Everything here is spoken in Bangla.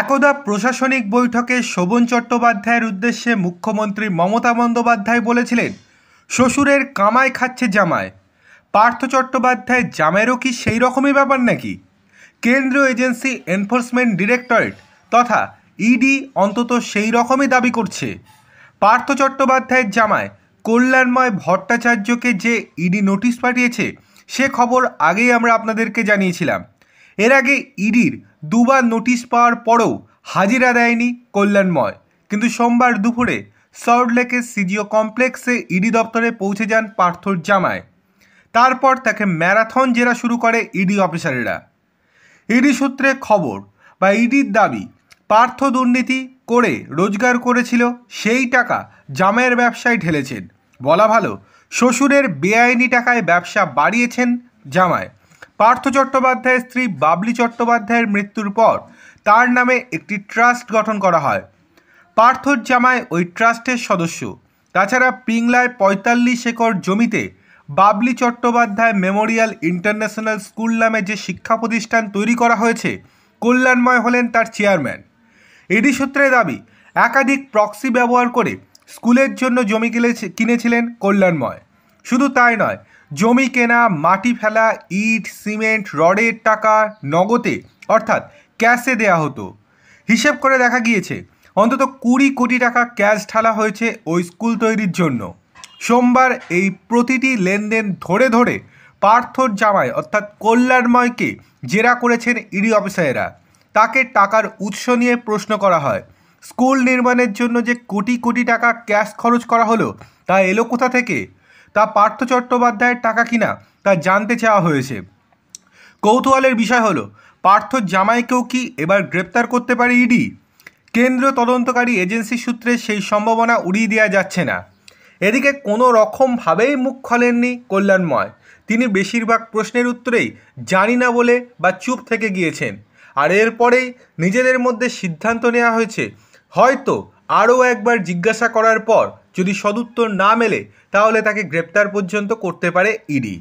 একদা প্রশাসনিক বৈঠকে শোভন চট্টোপাধ্যায়ের উদ্দেশ্যে মুখ্যমন্ত্রী মমতা বন্দ্যোপাধ্যায় বলেছিলেন শ্বশুরের কামায় খাচ্ছে জামায় পার্থ চট্টোপাধ্যায় জামেরও কি সেই রকমই ব্যাপার নাকি কেন্দ্রীয় এজেন্সি এনফোর্সমেন্ট ডিরেক্টরেট তথা ইডি অন্তত সেই রকমই দাবি করছে পার্থ চট্টোপাধ্যায়ের জামায় কল্যাণময় ভট্টাচার্যকে যে ইডি নোটিশ পাঠিয়েছে সে খবর আগেই আমরা আপনাদেরকে জানিয়েছিলাম এর আগে ইডির দুবার নোটিশ পাওয়ার পরেও হাজিরা দেয়নি কল্যাণময় কিন্তু সোমবার দুপুরে সল্টলেকের সিজিও কমপ্লেক্সে ইডি দপ্তরে পৌঁছে যান পার্থর জামায় তারপর তাকে ম্যারাথন জেরা শুরু করে ইডি অফিসারেরা ইডি সূত্রে খবর বা ইডির দাবি পার্থ দুর্নীতি করে রোজগার করেছিল সেই টাকা জামাইয়ের ব্যবসায় ঢেলেছেন বলা ভালো শ্বশুরের বেআইনি টাকায় ব্যবসা বাড়িয়েছেন জামায় পার্থ চট্টোপাধ্যায়ের স্ত্রী বাবলি চট্টোপাধ্যায়ের মৃত্যুর পর তার নামে একটি ট্রাস্ট গঠন করা হয় পার্থর জামায় ওই ট্রাস্টের সদস্য তাছাড়া পিংলায় পঁয়তাল্লিশ একর জমিতে Babli Chattopadhyay memorial international school নামে যে শিক্ষা প্রতিষ্ঠান তৈরি করা হয়েছে কল্যাণময় হলেন তার চেয়ারম্যান এডি সূত্রে দাবি একাধিক প্রক্সি ব্যবহার করে স্কুলের জন্য জমি কিনেছিলেন কল্যাণময় শুধু তাই নয় জমি কেনা মাটি ফেলা ইট সিমেন্ট রডের টাকা নগদে অর্থাৎ ক্যাশে দেয়া হতো হিসেব করে দেখা গিয়েছে অন্তত কুড়ি কোটি টাকা ক্যাশ ঢালা হয়েছে ওই স্কুল তৈরির জন্য সোমবার এই প্রতিটি লেনদেন ধরে ধরে পার্থর জামাই অর্থাৎ কল্যাণময়কে জেরা করেছেন ইডি অফিসারেরা তাকে টাকার উৎস নিয়ে প্রশ্ন করা হয় স্কুল নির্মাণের জন্য যে কোটি কোটি টাকা ক্যাশ খরচ করা হলো তা এলো কোথা থেকে তা পার্থ চট্টোপাধ্যায়ের টাকা কিনা তা জানতে চাওয়া হয়েছে কৌতূহলের বিষয় হলো পার্থ জামাইকেও কি এবার গ্রেপ্তার করতে পারে ইডি কেন্দ্র তদন্তকারী এজেন্সি সূত্রে সেই সম্ভাবনা উড়িয়ে দেওয়া যাচ্ছে না এদিকে কোনো রকমভাবেই মুখ খোলেননি কল্যাণময় তিনি বেশিরভাগ প্রশ্নের উত্তরেই জানি না বলে বা চুপ থেকে গিয়েছেন আর এরপরেই নিজেদের মধ্যে সিদ্ধান্ত নেওয়া হয়েছে হয়তো আরও একবার জিজ্ঞাসা করার পর যদি সদুত্তর না মেলে তাহলে তাকে গ্রেপ্তার পর্যন্ত করতে পারে ইডি